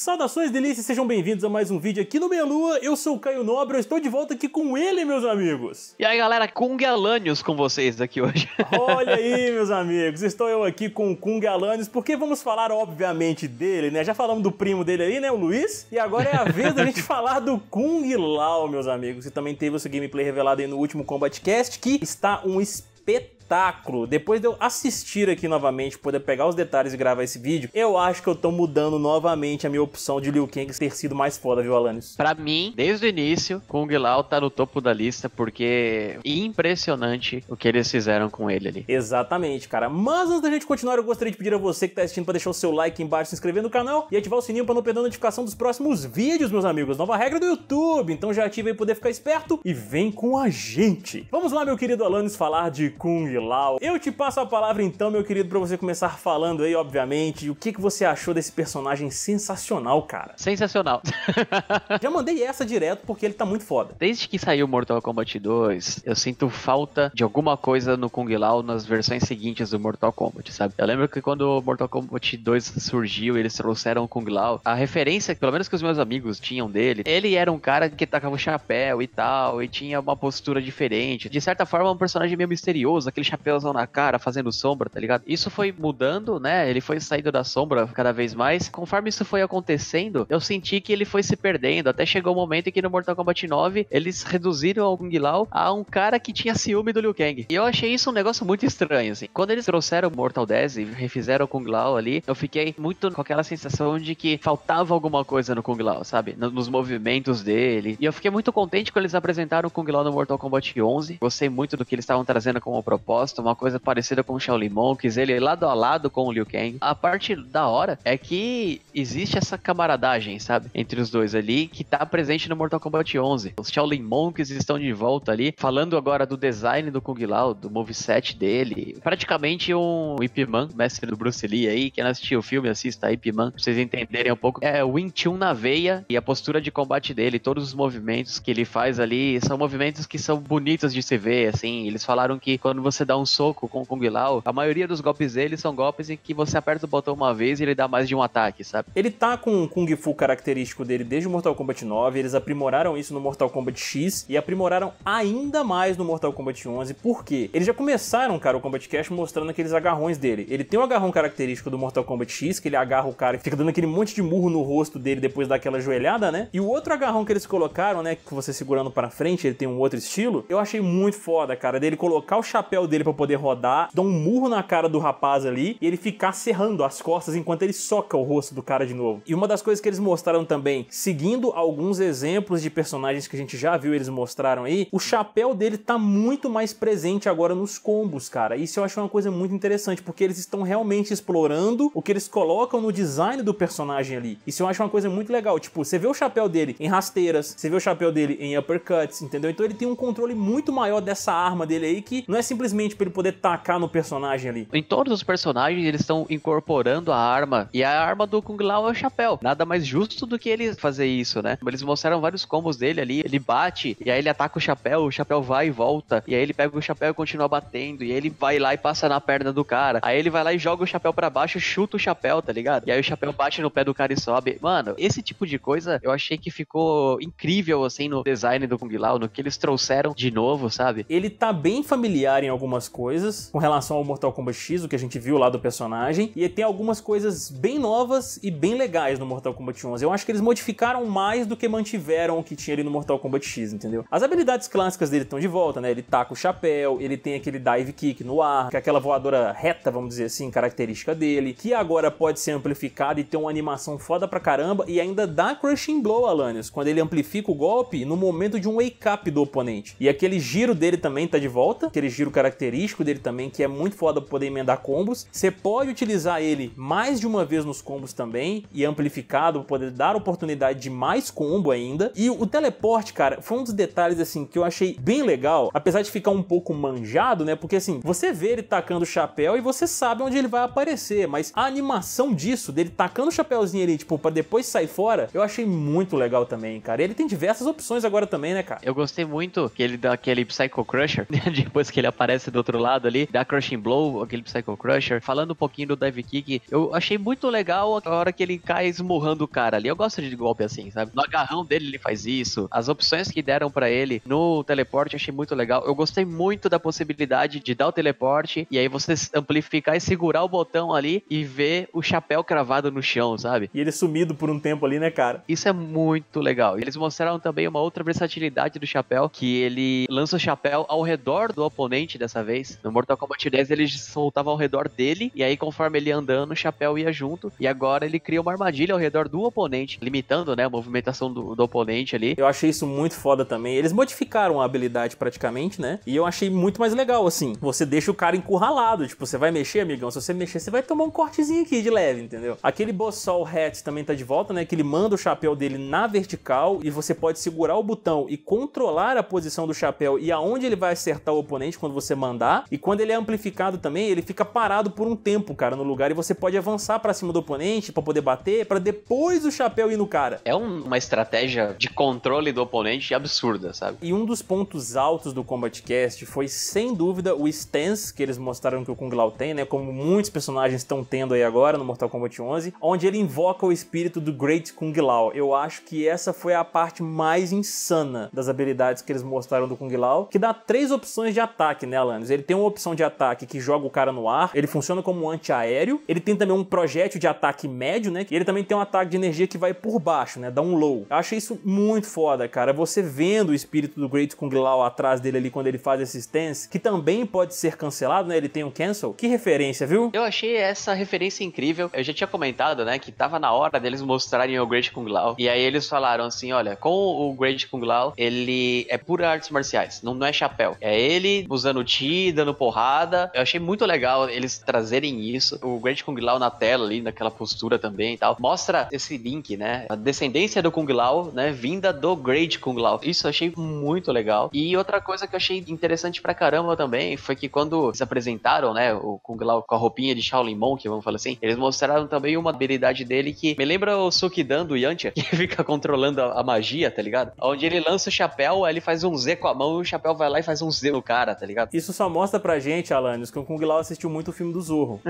Saudações delícias, sejam bem-vindos a mais um vídeo aqui no Meia Lua. Eu sou o Caio Nobre, eu estou de volta aqui com ele, meus amigos. E aí, galera, Kung Alanios com vocês aqui hoje. Olha aí, meus amigos, estou eu aqui com o Kung Alanios, porque vamos falar, obviamente, dele, né? Já falamos do primo dele aí, né, o Luiz. E agora é a vez da gente falar do Kung Lao, meus amigos, que também teve o seu gameplay revelado aí no último Combatcast, que está um espetáculo obstáculo, depois de eu assistir aqui novamente, poder pegar os detalhes e gravar esse vídeo, eu acho que eu tô mudando novamente a minha opção de Liu Kang ter sido mais foda, viu, Alanis? Pra mim, desde o início, Kung Lao tá no topo da lista, porque é impressionante o que eles fizeram com ele ali. Exatamente, cara. Mas antes da gente continuar, eu gostaria de pedir a você que tá assistindo pra deixar o seu like embaixo, se inscrever no canal e ativar o sininho pra não perder a notificação dos próximos vídeos, meus amigos. Nova regra do YouTube, então já ativa aí poder ficar esperto e vem com a gente. Vamos lá, meu querido Alanis, falar de Kung eu te passo a palavra então, meu querido, para você começar falando aí, obviamente, o que, que você achou desse personagem sensacional, cara. Sensacional. Já mandei essa direto porque ele tá muito foda. Desde que saiu Mortal Kombat 2, eu sinto falta de alguma coisa no Kung Lao nas versões seguintes do Mortal Kombat, sabe? Eu lembro que quando Mortal Kombat 2 surgiu, eles trouxeram o Kung Lao, a referência, pelo menos que os meus amigos tinham dele, ele era um cara que tacava o chapéu e tal, e tinha uma postura diferente. De certa forma, um personagem meio misterioso, aquele chapeuzão na cara, fazendo sombra, tá ligado? Isso foi mudando, né? Ele foi saindo da sombra cada vez mais. Conforme isso foi acontecendo, eu senti que ele foi se perdendo. Até chegou o um momento em que no Mortal Kombat 9 eles reduziram o Kung Lao a um cara que tinha ciúme do Liu Kang. E eu achei isso um negócio muito estranho, assim. Quando eles trouxeram o Mortal 10 e refizeram o Kung Lao ali, eu fiquei muito com aquela sensação de que faltava alguma coisa no Kung Lao, sabe? Nos movimentos dele. E eu fiquei muito contente quando eles apresentaram o Kung Lao no Mortal Kombat 11. Gostei muito do que eles estavam trazendo como proposta uma coisa parecida com o Shaolin Monks, ele lado a lado com o Liu Kang. A parte da hora é que existe essa camaradagem, sabe? Entre os dois ali, que tá presente no Mortal Kombat 11. Os Shaolin Monks estão de volta ali, falando agora do design do Kung Lao, do moveset dele. Praticamente um Ip Man, mestre do Bruce Lee aí, quem não assistiu o filme, assista Ip Man, pra vocês entenderem um pouco. É o Wing Chun na veia e a postura de combate dele, todos os movimentos que ele faz ali, são movimentos que são bonitos de se ver, assim. Eles falaram que quando você dá um soco com o Kung Lao, a maioria dos golpes dele são golpes em que você aperta o botão uma vez e ele dá mais de um ataque, sabe? Ele tá com o Kung Fu característico dele desde o Mortal Kombat 9, eles aprimoraram isso no Mortal Kombat X e aprimoraram ainda mais no Mortal Kombat 11, por quê? Eles já começaram, cara, o combat Cash mostrando aqueles agarrões dele. Ele tem um agarrão característico do Mortal Kombat X, que ele agarra o cara e fica dando aquele monte de murro no rosto dele depois daquela joelhada, né? E o outro agarrão que eles colocaram, né, que você segurando para frente, ele tem um outro estilo, eu achei muito foda, cara, dele colocar o chapéu dele para poder rodar, dá um murro na cara do rapaz ali e ele ficar serrando as costas enquanto ele soca o rosto do cara de novo. E uma das coisas que eles mostraram também, seguindo alguns exemplos de personagens que a gente já viu, eles mostraram aí, o chapéu dele tá muito mais presente agora nos combos, cara. Isso eu acho uma coisa muito interessante, porque eles estão realmente explorando o que eles colocam no design do personagem ali. Isso eu acho uma coisa muito legal. Tipo, você vê o chapéu dele em rasteiras, você vê o chapéu dele em uppercuts, entendeu? Então ele tem um controle muito maior dessa arma dele aí que não é simplesmente simplesmente para ele poder tacar no personagem ali. Em todos os personagens, eles estão incorporando a arma. E a arma do Kung Lao é o chapéu. Nada mais justo do que ele fazer isso, né? Eles mostraram vários combos dele ali. Ele bate, e aí ele ataca o chapéu, o chapéu vai e volta. E aí ele pega o chapéu e continua batendo. E aí ele vai lá e passa na perna do cara. Aí ele vai lá e joga o chapéu para baixo, chuta o chapéu, tá ligado? E aí o chapéu bate no pé do cara e sobe. Mano, esse tipo de coisa eu achei que ficou incrível, assim, no design do Kung Lao, no que eles trouxeram de novo, sabe? Ele tá bem familiar em algum algumas coisas com relação ao Mortal Kombat X, o que a gente viu lá do personagem, e tem algumas coisas bem novas e bem legais no Mortal Kombat 11. Eu acho que eles modificaram mais do que mantiveram o que tinha ali no Mortal Kombat X, entendeu? As habilidades clássicas dele estão de volta, né? Ele taca o chapéu, ele tem aquele dive kick no ar, que é aquela voadora reta, vamos dizer assim, característica dele, que agora pode ser amplificada e ter uma animação foda pra caramba e ainda dá crushing blow, Lanius quando ele amplifica o golpe no momento de um wake up do oponente. E aquele giro dele também tá de volta, aquele giro característico característico dele também, que é muito foda pra poder emendar combos. Você pode utilizar ele mais de uma vez nos combos também, e amplificado, pra poder dar oportunidade de mais combo ainda. E o teleporte, cara, foi um dos detalhes, assim, que eu achei bem legal, apesar de ficar um pouco manjado, né? Porque, assim, você vê ele tacando o chapéu e você sabe onde ele vai aparecer, mas a animação disso, dele tacando o chapéuzinho ali, tipo, pra depois sair fora, eu achei muito legal também, cara. Ele tem diversas opções agora também, né, cara? Eu gostei muito que ele dá aquele Psycho Crusher, depois que ele aparece do outro lado ali, da Crushing Blow, aquele Psycho Crusher, falando um pouquinho do Dive Kick. Eu achei muito legal a hora que ele cai esmurrando o cara ali. Eu gosto de golpe assim, sabe? No agarrão dele ele faz isso. As opções que deram para ele no teleporte eu achei muito legal. Eu gostei muito da possibilidade de dar o teleporte e aí você amplificar e segurar o botão ali e ver o chapéu cravado no chão, sabe? E ele sumido por um tempo ali, né, cara? Isso é muito legal. Eles mostraram também uma outra versatilidade do chapéu, que ele lança o chapéu ao redor do oponente dessa dessa vez. No Mortal Kombat 10 eles soltava ao redor dele, e aí conforme ele andando, o chapéu ia junto, e agora ele cria uma armadilha ao redor do oponente, limitando, né, a movimentação do, do oponente ali. Eu achei isso muito foda também. Eles modificaram a habilidade praticamente, né? E eu achei muito mais legal, assim. Você deixa o cara encurralado, tipo, você vai mexer, amigão, se você mexer, você vai tomar um cortezinho aqui de leve, entendeu? Aquele Bossol Hat também tá de volta, né, que ele manda o chapéu dele na vertical, e você pode segurar o botão e controlar a posição do chapéu e aonde ele vai acertar o oponente quando você manda e quando ele é amplificado também, ele fica parado por um tempo, cara, no lugar. E você pode avançar para cima do oponente para poder bater, para depois o chapéu ir no cara. É uma estratégia de controle do oponente absurda, sabe? E um dos pontos altos do Combat Cast foi, sem dúvida, o stance que eles mostraram que o Kung Lao tem, né? Como muitos personagens estão tendo aí agora no Mortal Kombat 11, onde ele invoca o espírito do Great Kung Lao. Eu acho que essa foi a parte mais insana das habilidades que eles mostraram do Kung Lao, que dá três opções de ataque, né, Alan? Ele tem uma opção de ataque que joga o cara no ar, ele funciona como um antiaéreo, ele tem também um projétil de ataque médio, né? E ele também tem um ataque de energia que vai por baixo, né? Dá um low. Eu achei isso muito foda, cara. Você vendo o espírito do Great Kung Lao atrás dele ali quando ele faz esse stance, que também pode ser cancelado, né? Ele tem um cancel. Que referência, viu? Eu achei essa referência incrível. Eu já tinha comentado, né, que tava na hora deles mostrarem o Great Kung Lao. E aí eles falaram assim, olha, com o Great Kung Lao, ele é pura artes marciais, não, não é chapéu. É ele usando o travesti, dando porrada. Eu achei muito legal eles trazerem isso. O Great Kung Lao na tela ali, naquela postura também e tal. Mostra esse link, né? A descendência do Kung Lao, né? Vinda do Great Kung Lao. Isso eu achei muito legal. E outra coisa que eu achei interessante pra caramba também foi que quando eles apresentaram, né? O Kung Lao com a roupinha de Shaolin Monk, vamos falar assim, eles mostraram também uma habilidade dele que me lembra o Sukidan do Yantia, que fica controlando a, a magia, tá ligado? Onde ele lança o chapéu, aí ele faz um Z com a mão e o chapéu vai lá e faz um Z no cara, tá ligado? Isso isso só mostra pra gente, Alanis, que o Kung Lao assistiu muito o filme do Zorro.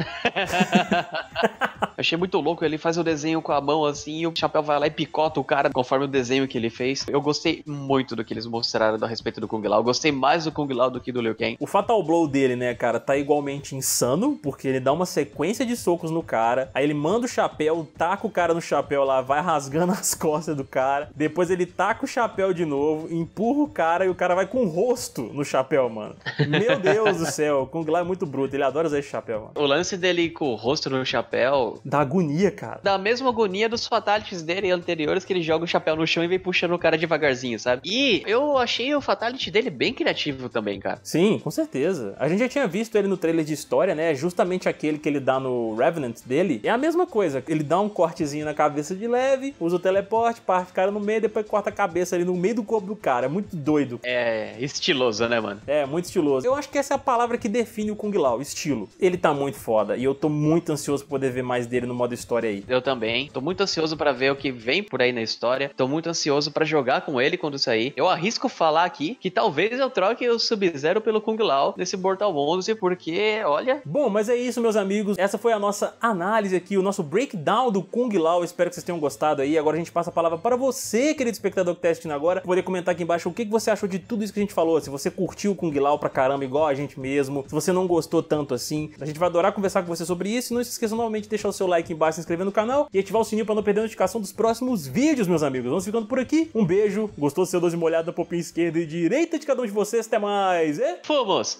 Achei muito louco, ele faz o desenho com a mão assim, e o chapéu vai lá e picota o cara conforme o desenho que ele fez. Eu gostei muito do que eles mostraram a respeito do Kung Lao. Eu gostei mais do Kung Lao do que do Liu Kang. O Fatal Blow dele, né, cara, tá igualmente insano, porque ele dá uma sequência de socos no cara, aí ele manda o chapéu, taca o cara no chapéu lá, vai rasgando as costas do cara, depois ele taca o chapéu de novo, empurra o cara e o cara vai com o rosto no chapéu, mano. Meu Meu Deus do céu, o Kung Lao é muito bruto, ele adora usar esse chapéu, mano. O lance dele com o rosto no chapéu. Da agonia, cara. Da mesma agonia dos fatalities dele anteriores, que ele joga o chapéu no chão e vem puxando o cara devagarzinho, sabe? E eu achei o fatality dele bem criativo também, cara. Sim, com certeza. A gente já tinha visto ele no trailer de história, né? Justamente aquele que ele dá no Revenant dele. É a mesma coisa. Ele dá um cortezinho na cabeça de leve, usa o teleporte, parte o cara no meio, depois corta a cabeça ali no meio do corpo do cara. É muito doido. É estiloso, né, mano? É, muito estiloso. Eu acho que essa é a palavra que define o Kung Lao, estilo. Ele tá muito foda e eu tô muito ansioso pra poder ver mais dele no modo história aí. Eu também. Tô muito ansioso para ver o que vem por aí na história. Tô muito ansioso para jogar com ele quando sair. Eu arrisco falar aqui que talvez eu troque o Sub-Zero pelo Kung Lao nesse Mortal 11, porque, olha... Bom, mas é isso, meus amigos. Essa foi a nossa análise aqui, o nosso breakdown do Kung Lao. Espero que vocês tenham gostado aí. Agora a gente passa a palavra para você, querido espectador que tá assistindo agora, poder comentar aqui embaixo o que você achou de tudo isso que a gente falou. Se você curtiu o Kung Lao pra caramba igual a gente mesmo, se você não gostou tanto assim. A gente vai adorar conversar com você sobre isso. E não se esqueça novamente de deixar o seu like embaixo, se inscrever no canal e ativar o sininho para não perder a notificação dos próximos vídeos, meus amigos. Vamos ficando por aqui. Um beijo, gostou do seu doze molhado na popinha esquerda e direita de cada um de vocês. Até mais e fomos!